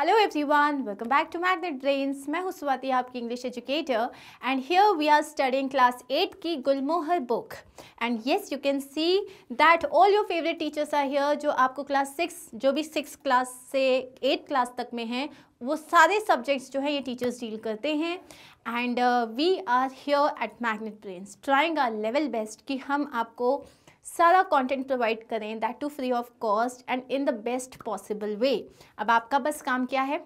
Hello everyone welcome back to Magnet Brains मैं हूं स्वाति आपकी English educator and here we are studying class eight की Gulmohar book and yes you can see that all your favourite teachers are here जो आपको class six जो भी six class से eight class तक में हैं वो सारे सब्जेक्ट्स जो हैं ये टीचर्स डील करते हैं and we are here at Magnet Brains trying our level best कि हम आपको सारा कंटेंट प्रोवाइड करें that too free of cost and in the best possible way अब आपका बस काम क्या है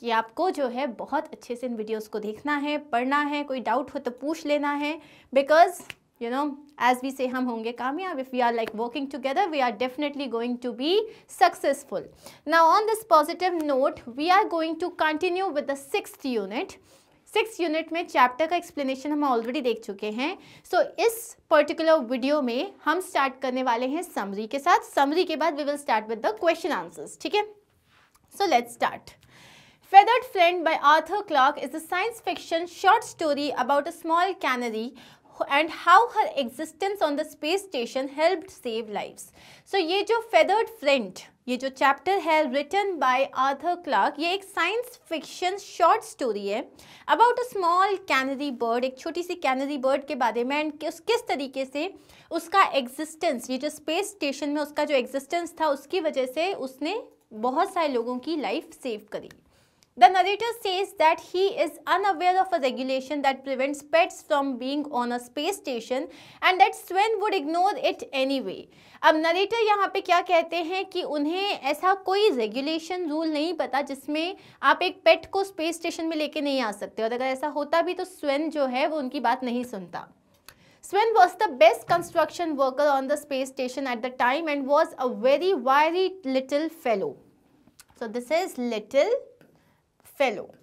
कि आपको जो है बहुत अच्छे से इन वीडियोस को देखना है पढ़ना है कोई डाउट हो तो पूछ लेना है because you know as we say हम होंगे कामयाब if we are like working together we are definitely going to be successful now on this positive note we are going to continue with the six unit six unit में chapter का explanation हम already देख चुके हैं so so, इस particular video में हम start करने वाले हैं समरी के साथ समरी के बाद we will start with the question answers ठीक है so let's start Feathered Friend by Arthur Clarke is a science fiction short story about a small canary and how her existence on the space station help save life so ये जो feathered friend ये जो chapter है written by Arthur Clarke ये एक science fiction short story है about a small canary bird एक छोटी सी कैनरी बर्ड के बारे में एंड किस किस तरीके से उसका एग्जिस्टेंस ये जो स्पेस स्टेशन में उसका जो एग्जिस्टेंस था उसकी वजह से उसने बहुत सारे लोगों की लाइफ सेव करी The narrator says that he is unaware of a regulation that prevents pets from being on a space station and that Sven would ignore it anyway. अब narrator यहाँ पे क्या कहते हैं कि उन्हें ऐसा कोई regulation rule नहीं पता जिसमें आप एक pet को space station में लेके नहीं आ सकते और अगर ऐसा होता भी तो Sven जो है वो उनकी बात नहीं सुनता Sven was the best construction worker on the space station at the time and was a very wiry little fellow. So this is little fellow.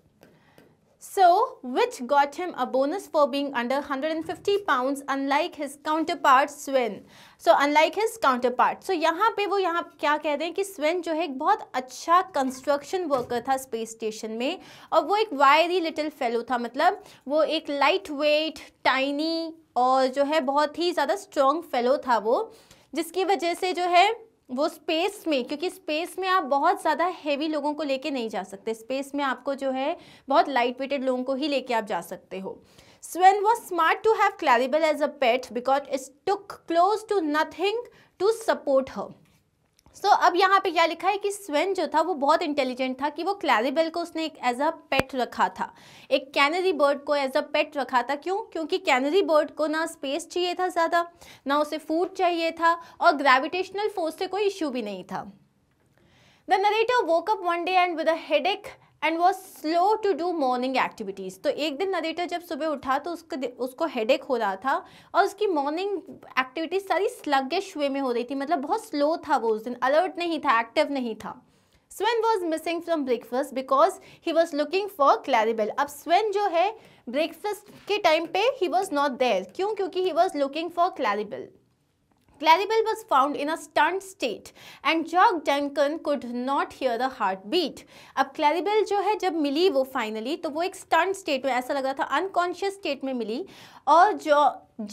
So, which got him a bonus for being under 150 pounds unlike his counterpart Swin. So, unlike his counterpart. So, यहाँ पे वो यहाँ क्या कह रहे हैं कि Swin जो है एक बहुत अच्छा construction worker था space station में और वो एक wiry little fellow था मतलब वो एक lightweight, tiny और जो है बहुत ही ज़्यादा strong fellow था वो जिसकी वजह से जो है वो स्पेस में क्योंकि स्पेस में आप बहुत ज़्यादा हेवी लोगों को लेके नहीं जा सकते स्पेस में आपको जो है बहुत लाइट वेटेड लोगों को ही लेके आप जा सकते हो स्वेन वो smart to have Claribel as a pet because it's took close to nothing to support her so so, अब यहाँ पे क्या लिखा है कि स्वेन जो था वो बहुत इंटेलिजेंट था कि वो क्लैरिबेल को उसने एक एज अ पेट रखा था एक कैनरी बर्ड को एज अ पेट रखा था क्यों क्योंकि कैनरी बर्ड को ना स्पेस चाहिए था ज़्यादा ना उसे फूड चाहिए था और ग्रेविटेशनल फोर्स से कोई इश्यू भी नहीं था the narrator woke up one day and with a headache and was slow to do morning activities तो एक दिन नरेटर जब सुबह उठा तो उसको उसको हेडेक हो रहा था और उसकी मॉर्निंग एक्टिविटीज़ सारी स्लगिश वे में हो रही थी मतलब बहुत स्लो था वो उस दिन अलर्ट नहीं था एक्टिव नहीं था Sven was missing from breakfast because he was looking for Claribel अब स्वेन जो है ब्रेकफास्ट के टाइम पे ही वॉज नॉट देयर क्यों क्योंकि he was looking for Claribel Claribel was found in a stunned state and Jock Duncan could not hear the heartbeat. अब Claribel जो है जब मिली वो फाइनली तो वो एक स्टंट स्टेट में ऐसा लग रहा था अनकॉन्शियस स्टेट में मिली और जो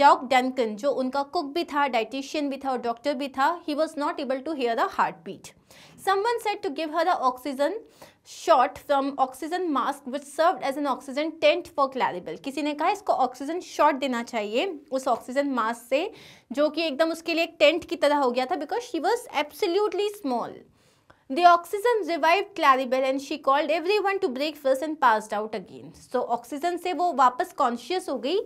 जॉक डेंकन जो उनका कुक भी था डाइटिशियन भी था और डॉक्टर भी था he was not able to hear the heart beat someone set to give her the oxygen shot from oxygen mask which serve as an oxygen tent for Claribel किसी ने कहा इसको ऑक्सीजन शॉट देना चाहिए उस oxygen mask से जो कि एकदम उसके लिए एक टेंट की तरह हो गया था because she was absolutely small The oxygen revived Claribel and she called everyone to breakfast and passed out again. So oxygen से वो वापस conscious हो गई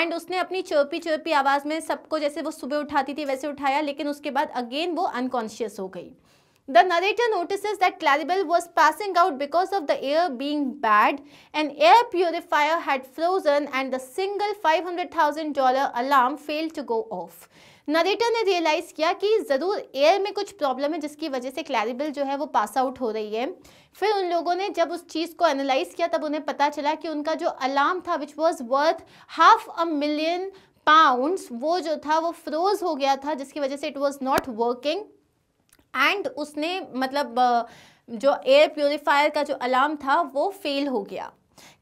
and उसने अपनी चर्पी चर्पी आवाज़ में सबको जैसे वो सुबह उठाती थी वैसे उठाया लेकिन उसके बाद again वो unconscious हो गई The narrator notices that Claribel was passing out because of the air being bad. An air purifier had frozen and the single $500,000 alarm failed to go off. Narrator ने रियलाइज़ किया कि ज़रूर air में कुछ problem है जिसकी वजह से क्लैरिबल जो है वो पास आउट हो रही है फिर उन लोगों ने जब उस चीज़ को एनालाइज किया तब उन्हें पता चला कि उनका जो अलार्म था which was worth half a million pounds वो जो था वो फ्रोज हो गया था जिसकी वजह से it was not working and उसने मतलब जो एयर प्योरीफायर का जो अलार्म था वो फेल हो गया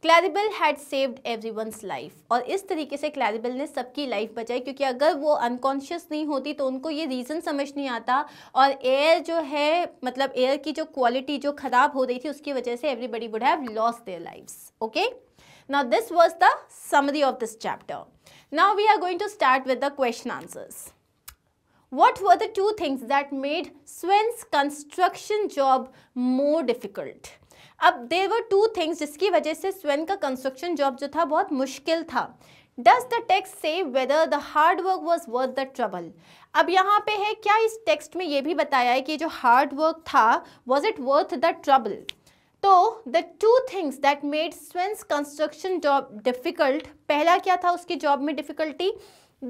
Claribel had saved one life और इस तरीके से क्लैरिबल ने सबकी लाइफ बचाई क्योंकि अगर वो अनकॉन्शियस नहीं होती तो उनको ये रीज़न समझ नहीं आता और एयर जो है मतलब एयर की जो क्वालिटी जो ख़राब हो रही थी उसकी वजह से everybody would have loss their lifes okay now this was the summary of this chapter now we are going to start with the question answers What were the two things that made Sven's construction job more difficult? अब वर two things जिसकी वजह से स्वेन का construction job जो था बहुत मुश्किल था does the text say whether the hard work was worth the trouble अब यहाँ पे है क्या इस टेक्स्ट में ये भी बताया है कि जो हार्ड वर्क था was it worth the trouble तो the two things that made Sven's construction job difficult पहला क्या था उसकी जॉब में difficulty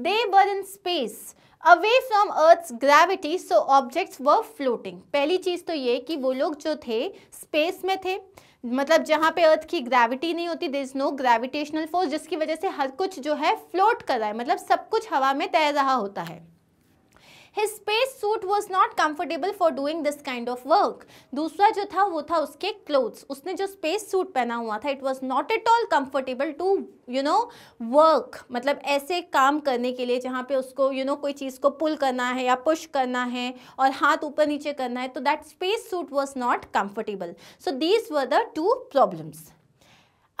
they burn in space away from Earth gravity so objects were floating पहली चीज़ तो ये कि वो लोग जो थे स्पेस में थे मतलब जहाँ पे अर्थ की ग्रेविटी नहीं होती there is no gravitational force जिसकी वजह से हर कुछ जो है फ्लोट कर रहा है मतलब सब कुछ हवा में तैर रहा होता है his space suit was not comfortable for doing this kind of work दूसरा जो था वो था उसके क्लोथ्स उसने जो स्पेस सूट पहना हुआ था it was not at all comfortable to you know work मतलब ऐसे काम करने के लिए जहाँ पे उसको you know कोई चीज़ को पुल करना है या पुश करना है और हाथ ऊपर नीचे करना है तो that space suit was not comfortable so these were the two problems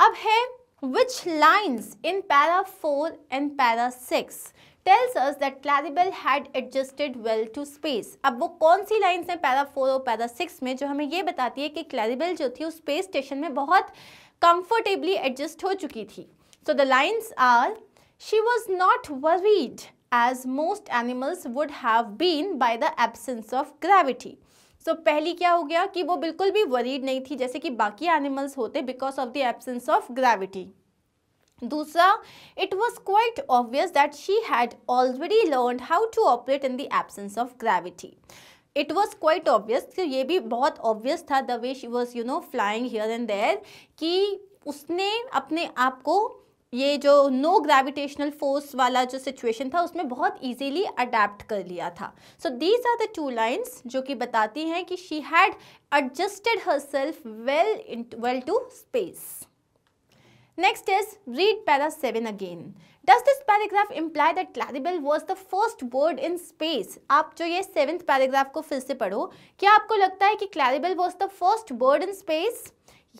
अब है which lines in para four and para six tells us that Claribel had adjusted well to space अब वो कौन सी लाइन्स हैं पैरा फोर और para six में जो हमें ये बताती है कि क्लैरिबल जो थी वो स्पेस स्टेशन में बहुत कंफर्टेबली एडजस्ट हो चुकी थी so the lines are she was not worried as most animals would have been by the absence of gravity so so, पहली क्या हो गया कि वो बिल्कुल भी वरीड नहीं थी जैसे कि बाकी एनिमल्स होते because of the absence of gravity दूसरा it was quite obvious that she had already learn how to operate in the absence of gravity it was quite obvious ये भी बहुत ऑब्वियस था the way she was you know flying here and there कि उसने अपने आप को ये जो नो ग्रेविटेशनल फोर्स वाला जो सिचुएशन था उसमें बहुत ईजीली अडेप्ट कर लिया था so these are the two lines जो कि बताती हैं कि she had adjusted herself well in well to space Next is read paragraph 7 again. Does this paragraph imply that Claribel was the first word in space? आप जो ये seventh paragraph को फिर से पढ़ो क्या आपको लगता है कि Claribel was the first word in space?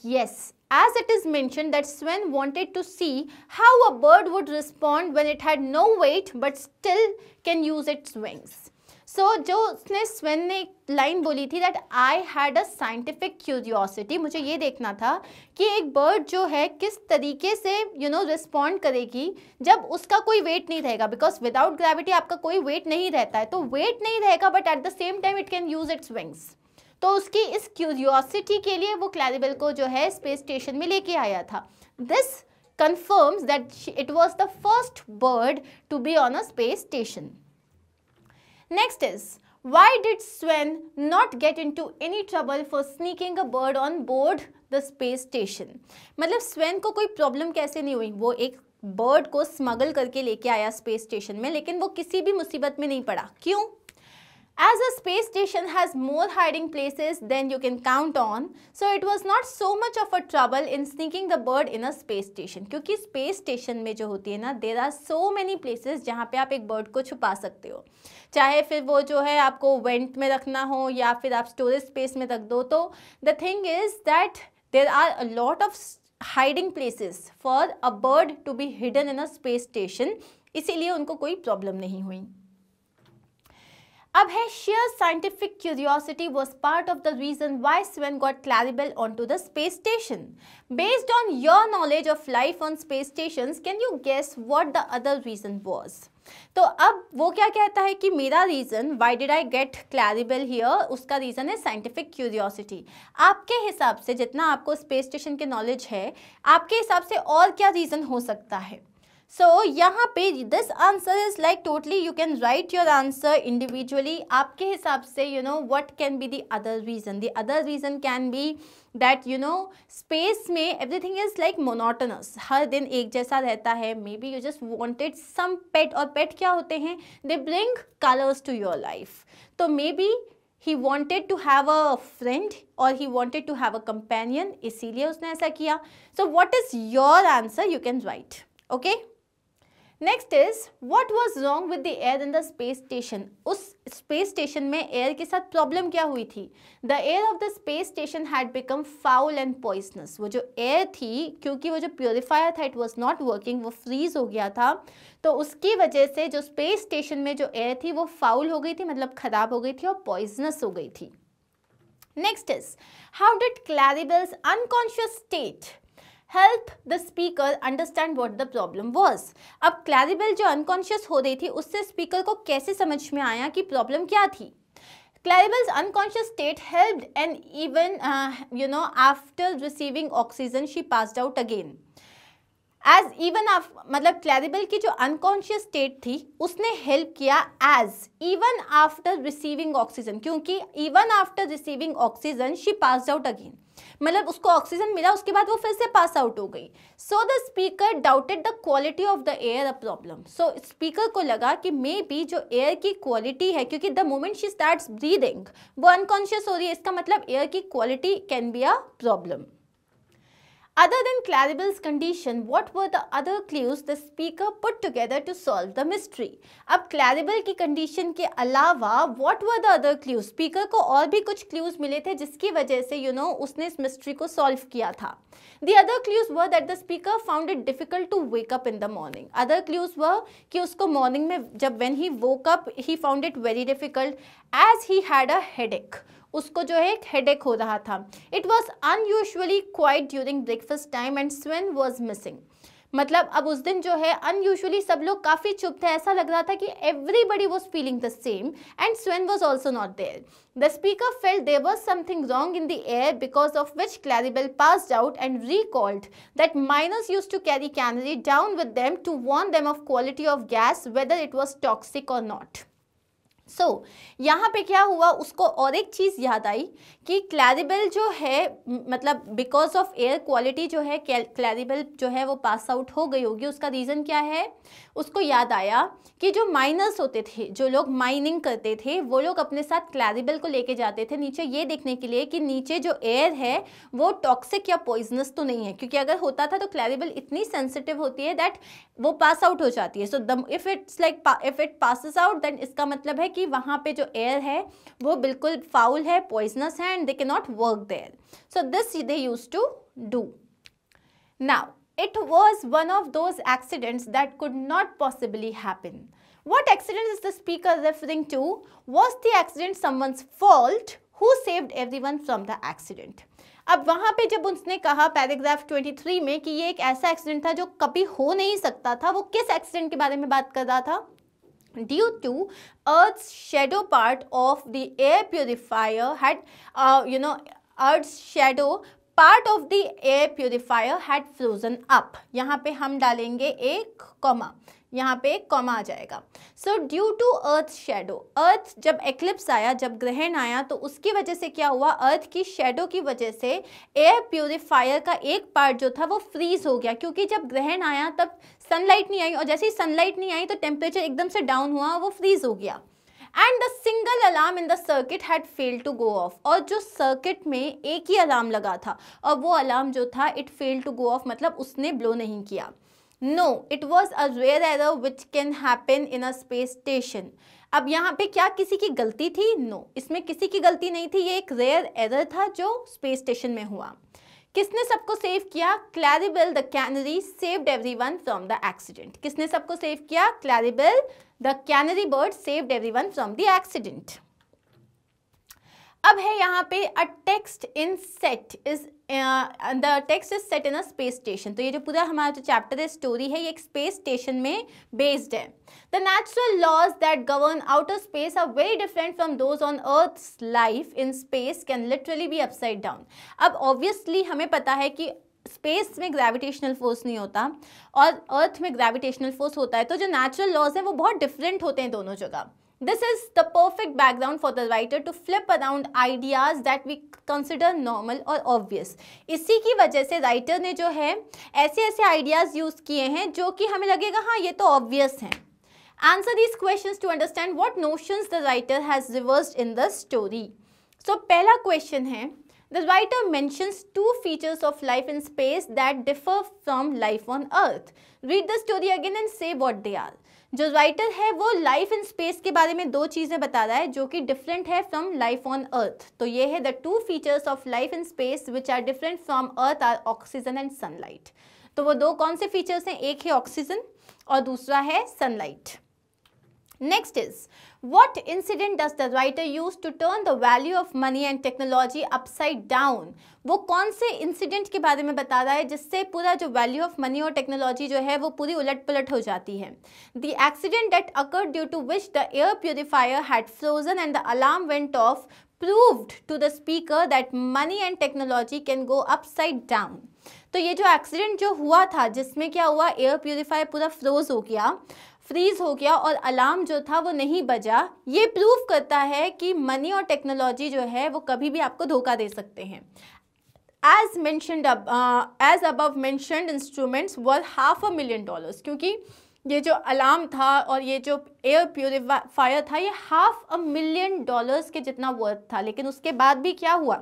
Yes, as it is mentioned that Sven wanted to see how a bird would respond when it had no weight but still can use its wings. So so, जो उसने स्वेन ने एक line बोली थी that I had a scientific curiosity मुझे ये देखना था कि एक बर्ड जो है किस तरीके से यू नो रिस्पॉन्ड करेगी जब उसका कोई वेट नहीं रहेगा बिकॉज विदाउट ग्रेविटी आपका कोई वेट नहीं रहता है तो वेट नहीं रहेगा but at the same time it can use its wings तो उसकी इस क्यूरियोसिटी के लिए वो क्लैरिबल को जो है स्पेस स्टेशन में लेके आया था this confirms that it was the first bird to be on a space station Next is, why did Sven not get into any trouble for sneaking a bird on board the space station? मतलब स्वेन को कोई problem कैसे नहीं हुई वो एक bird को smuggle करके लेके आया स्पेस स्टेशन में लेकिन वो किसी भी मुसीबत में नहीं पड़ा क्यों As a space station has more hiding places than you can count on, so it was not so much of a trouble in sneaking the bird in a space station. क्योंकि space station में जो होती है ना there are so many places जहाँ पे आप एक bird को छुपा सकते हो चाहे फिर वो जो है आपको वेंट में रखना हो या फिर आप स्टोरेज स्पेस में रख दो तो the thing is that there are a lot of hiding places for a bird to be hidden in a space station इसीलिए उनको कोई प्रॉब्लम नहीं हुई अब है sheer scientific curiosity was part of the reason why Sven got Claribel on to the space station based on your knowledge of life on space station can you guess what the other reason was तो अब वो क्या कहता है कि मेरा reason why did I get Claribel here उसका reason है साइंटिफिक क्यूरियोसिटी आपके हिसाब से जितना आपको स्पेस स्टेशन के नॉलेज है आपके हिसाब से और क्या रीज़न हो सकता है सो यहाँ पे this answer is like totally you can write your answer individually आपके हिसाब से you know what can be the other reason the other reason can be that you know space में एवरीथिंग इज़ लाइक मोनोटनस हर दिन एक जैसा रहता है maybe you just wanted some pet और पेट क्या होते हैं they bring colours to your life तो maybe he wanted to have a friend और he wanted to have a companion इसीलिए उसने ऐसा किया so what is your answer you can write okay next is what was wrong with the air in the space station उस space station में air के साथ problem क्या हुई थी the air of the space station had become foul and poisonous वो जो एयर थी क्योंकि वो जो प्योरीफायर था इट वाज नॉट वर्किंग वो फ्रीज हो गया था तो उसकी वजह से जो स्पेस स्टेशन में जो एयर थी वो फाउल हो गई थी मतलब ख़राब हो गई थी और पॉइजनस हो गई थी next is how did Claribel's unconscious state help the speaker understand what the problem was अब क्लैरिबल जो अनकॉन्शियस हो रही थी उससे स्पीकर को कैसे समझ में आया कि प्रॉब्लम क्या थी Claribel's unconscious state help and even you know after receiving oxygen she passed out again as even आफ मतलब क्लैरिबल की जो अनकॉन्शियस स्टेट थी उसने हेल्प किया as even after receiving oxygen क्योंकि even after receiving oxygen she pass out again मतलब उसको ऑक्सीजन मिला उसके बाद वो फिर से पास आउट हो गई so the speaker doubted the quality of the air a problem so speaker को लगा कि मे बी जो एयर की क्वालिटी है क्योंकि the moment she start breathing वो अनकॉन्शियस हो रही है इसका मतलब एयर की quality can be a problem Other than Claribel's condition, what were the other clues the speaker put together to solve the mystery? अब Claribel की condition के अलावा what were the other clues? speaker को और भी कुछ clues मिले थे जिसकी वजह से you know, उसने इस mystery को solve किया था The other clues were that the speaker found it difficult to wake up in the morning. Other clues were कि उसको morning में जब when he woke up, he found it very difficult as he had a headache. उसको जो है एक headache हो रहा था it was unusually quite during breakfast time and Sven was missing मतलब अब उस दिन जो है अनयूजअली सब लोग काफ़ी चुप थे ऐसा लग रहा था कि everybody was feeling the same and Sven was also not there the speaker felt there was something wrong in the air because of which Claribel pass out and recalled that miners used to carry canary down with them to वॉन्ट them of quality of gas whether it was toxic or not so so, यहाँ पे क्या हुआ उसको और एक चीज़ याद आई कि क्लैरिबल जो है मतलब बिकॉज ऑफ एयर क्वालिटी जो है क्लैरिबल जो है वो पास आउट हो गई होगी उसका रीज़न क्या है उसको याद आया कि जो माइनर्स होते थे जो लोग माइनिंग करते थे वो लोग अपने साथ क्लैरिबल को लेके जाते थे नीचे ये देखने के लिए कि नीचे जो एयर है वो टॉक्सिक या पॉइजनस तो नहीं है क्योंकि अगर होता था तो क्लैरिबल इतनी सेंसिटिव होती है दैट वो पास आउट हो जाती है सो दम if it's like if it passes out then इसका मतलब है कि कि वहाँ पे जो एयर है वो बिल्कुल फाउल है पॉइजनस है and they can not work there so this they used to do now it was one of those accidents that could not possibly happen what accident is the speaker referring to was the accident accident fault who saved everyone from the accident अब वहाँ पे जब उसने कहा paragraph 23 में कि ये एक ऐसा एक्सीडेंट था जो कभी हो नहीं सकता था वो किस एक्सीडेंट के बारे में बात कर रहा था due to Earth's shadow part of the air purifier had, uh, you know, Earth's shadow part of the air purifier had frozen up यहाँ पे हम डालेंगे एक कॉमा यहाँ पे एक कॉमा आ जाएगा so due to Earth shadow Earth जब एक्लिप्स आया जब ग्रहण आया तो उसकी वजह से क्या हुआ अर्थ की शेडो की वजह से एयर प्योरीफायर का एक पार्ट जो था वो फ्रीज हो गया क्योंकि जब ग्रहण आया तब सनलाइट नहीं आई और जैसे ही सनलाइट नहीं आई तो टेम्परेचर एकदम से डाउन हुआ वो फ्रीज हो गया and the single alarm in the circuit had fail to go off और जो सर्किट में एक ही अलार्म लगा था और वो अलार्म जो था it fail to go off मतलब उसने ब्लो नहीं किया no it was a rare error which can happen in a space station अब यहाँ पे क्या किसी की गलती थी नो no. इसमें किसी की गलती नहीं थी ये एक रेयर एरर था जो स्पेस स्टेशन में हुआ किसने सबको सेव किया Claribel the canary saved everyone from the accident किसने सबको सेव किया Claribel the canary bird saved everyone from the accident अब है यहाँ पे a text in set is the text is set in a space station तो ये जो पूरा हमारा जो चैप्टर है स्टोरी है ये एक स्पेस स्टेशन में बेस्ड है the natural laws that govern outer space are very different from those on Earth life in space can literally be upside down अब ऑब्वियसली हमें पता है कि स्पेस में ग्रेविटेशनल फोर्स नहीं होता और अर्थ में ग्रेविटेशनल फोर्स होता है तो जो नेचुरल लॉज है वो बहुत डिफरेंट होते हैं दोनों जगह This is the perfect background for the writer to flip around ideas that we consider normal or obvious. इसी की वजह से writer ने जो है ऐसे ऐसे ideas use किए हैं जो कि हमें लगेगा हाँ ये तो obvious हैं Answer these questions to understand what notions the writer has reversed in the story. So पहला question है The writer mentions two features of life in space that differ from life on Earth. Read the story again and say what they are. जो writer है वो life in space के बारे में दो चीज़ें बता रहा है जो कि डिफरेंट है फ्रॉम लाइफ ऑन अर्थ तो ये है the two features of life in space which are different from Earth are oxygen and sunlight तो वो दो कौन से फीचर्स हैं एक है ऑक्सीजन और दूसरा है sunlight Next is, what incident does the writer use to turn the value of money and technology upside down? वो कौन से इंसिडेंट के बारे में बता रहा है जिससे पूरा जो वैल्यू ऑफ मनी और टेक्नोलॉजी जो है वो पूरी उलट पुलट हो जाती है the accident that occur due to which the air purifier had frozen and the alarm went off proved to the speaker that money and technology can go upside down. तो ये जो एक्सीडेंट जो हुआ था जिसमें क्या हुआ एयर प्योरीफायर पूरा फ्रोज हो गया फ्रीज हो गया और अलार्म जो था वो नहीं बजा ये प्रूव करता है कि मनी और टेक्नोलॉजी जो है वो कभी भी आपको धोखा दे सकते हैं एज मैं एज अब mentioned instruments worth half a million dollars क्योंकि ये जो अलार्म था और ये जो एयर प्योरीफायर था ये हाफ अ मिलियन डॉलर्स के जितना वर्थ था लेकिन उसके बाद भी क्या हुआ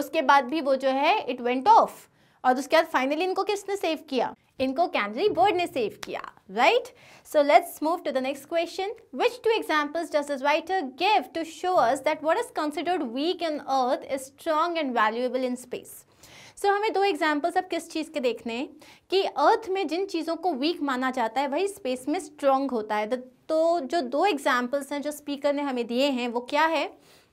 उसके बाद भी वो जो है इट वेंट ऑफ और उसके बाद फाइनली इनको किसने सेव किया इनको कैनरी बर्ड ने सेव किया right so let's move to the next question which two examples does is writer give to show us that what is considered weak in Earth is strong and valuable in space so so, हमें दो examples अब किस चीज़ के देखने हैं कि अर्थ में जिन चीज़ों को वीक माना जाता है वही स्पेस में स्ट्रांग होता है तो जो दो एग्जाम्पल्स हैं जो स्पीकर ने हमें दिए हैं वो क्या है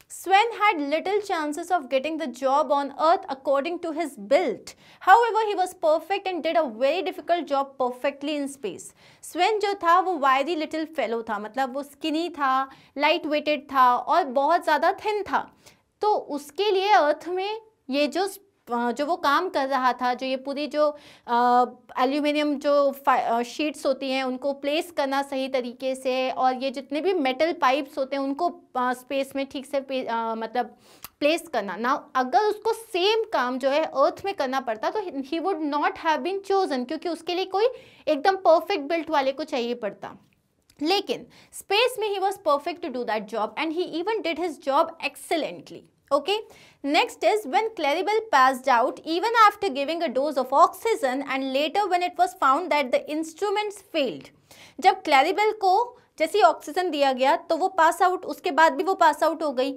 Sven had little chances of getting the job on earth according to his build. However, he was perfect and did a very difficult job perfectly in space. Sven जो was a वायरी little fellow, था मतलब skinny tha, था light weighted था और बहुत ज़्यादा thin था तो जो वो काम कर रहा था जो ये पूरी जो एल्यूमिनियम जो शीट्स होती हैं उनको प्लेस करना सही तरीके से और ये जितने भी मेटल पाइप्स होते हैं उनको स्पेस में ठीक से आ, मतलब प्लेस करना ना अगर उसको सेम काम जो है अर्थ में करना पड़ता तो he would not have been chosen क्योंकि उसके लिए कोई एकदम परफेक्ट बिल्ट वाले को चाहिए पड़ता लेकिन स्पेस में he was perfect to do that job and he even did his job excellently okay next is when claribel passed out even after giving a dose of oxygen and later when it was found that the instruments failed जब क्लैरिबल को जैसे oxygen दिया गया तो वो pass out उसके बाद भी वो पास आउट हो गई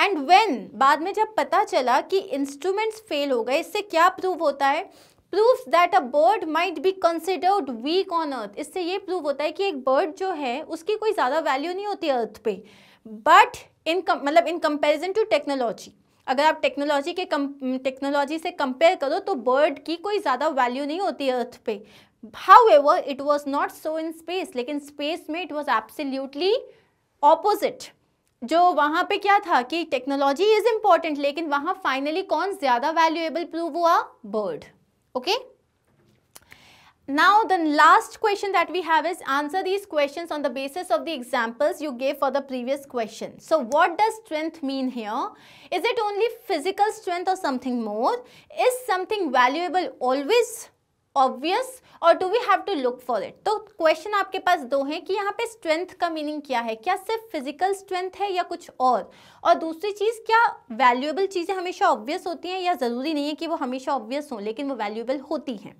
एंड व्हेन बाद में जब पता चला कि इंस्ट्रूमेंट्स फेल हो गए इससे क्या प्रूव होता है proof that a bird might be considered weak on Earth इससे ये प्रूव होता है कि एक बर्ड जो है उसकी कोई ज़्यादा वैल्यू नहीं होती अर्थ पे बट इन मतलब इन कंपैरिजन टू टेक्नोलॉजी अगर आप टेक्नोलॉजी के टेक्नोलॉजी से कंपेयर करो तो बर्ड की कोई ज़्यादा वैल्यू नहीं होती अर्थ पे however it was not so in space लेकिन स्पेस में इट वॉज एब्सोल्यूटली ऑपोजिट जो वहाँ पे क्या था कि टेक्नोलॉजी इज़ इम्पॉर्टेंट लेकिन वहाँ फाइनली कौन ज़्यादा वैल्यूएबल प्रूव हुआ bird okay okay? Now the last question that we have is answer these questions on the basis of the examples you gave for the previous question. So what does strength mean here? Is it only physical strength or something more? Is something valuable always obvious और do we have to look for it तो question आपके पास दो हैं कि यहाँ पे strength का मीनिंग क्या है क्या सिर्फ फिजिकल स्ट्रेंथ है या कुछ और और दूसरी चीज़ क्या वैल्यूएबल चीज़ें हमेशा ऑब्वियस होती हैं या ज़रूरी नहीं है कि वो हमेशा ऑब्वियस हों लेकिन वो वैल्यूएबल होती हैं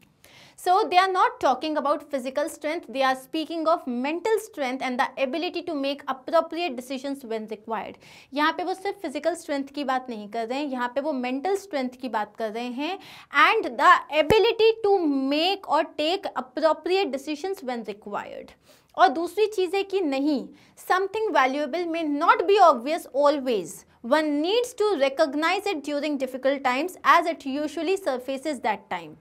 So they are not talking about physical strength, they are speaking of mental strength and the ability to make appropriate decisions when required. यहाँ पे वो सिर्फ physical strength की बात नहीं कर रहे हैं यहाँ पे वो mental strength की बात कर रहे हैं and the ability to make or take appropriate decisions when required. और दूसरी चीज़ है कि नहीं something valuable may not be obvious always one needs to recognise it during difficult times as it usually surfaces that time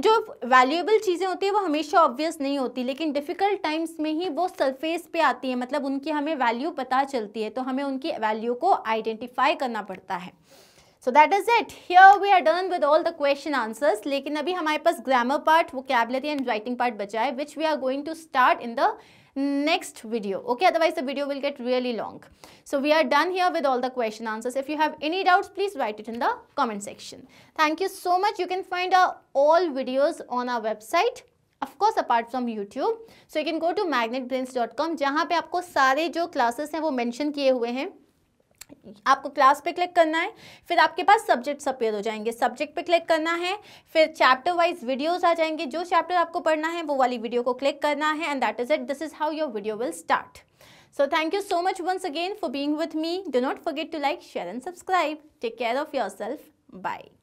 जो valuable चीज़ें होती है वो हमेशा ऑब्वियस नहीं होती लेकिन डिफ़िकल्ट टाइम्स में ही वो सरफेस पे आती है मतलब उनकी हमें वैल्यू पता चलती है तो हमें उनकी वैल्यू को आइडेंटिफाई करना पड़ता है so that is it here we are done with all the question answers लेकिन अभी हमारे पास ग्रामर पार्ट वो कैबलेट एंड राइटिंग पार्ट बचा है which we are going to start in the next video okay otherwise the video will get really long so we are done here with all the question answers if you have any doubts please write it in the comment section thank you so much you can find our all videos on our website of course apart from YouTube so you can go to magnetbrains.com जहाँ पे आपको सारे जो classes हैं वो किए हुए हैं आपको क्लास पे क्लिक करना है फिर आपके पास सब्जेक्ट्स अपेयर हो जाएंगे सब्जेक्ट पे क्लिक करना है फिर चैप्टर वाइज वीडियोस आ जाएंगे जो चैप्टर आपको पढ़ना है वो वाली वीडियो को क्लिक करना है and that is it this is how your video will start so thank you so much once again for being with me do not forget to like share and subscribe take care of yourself bye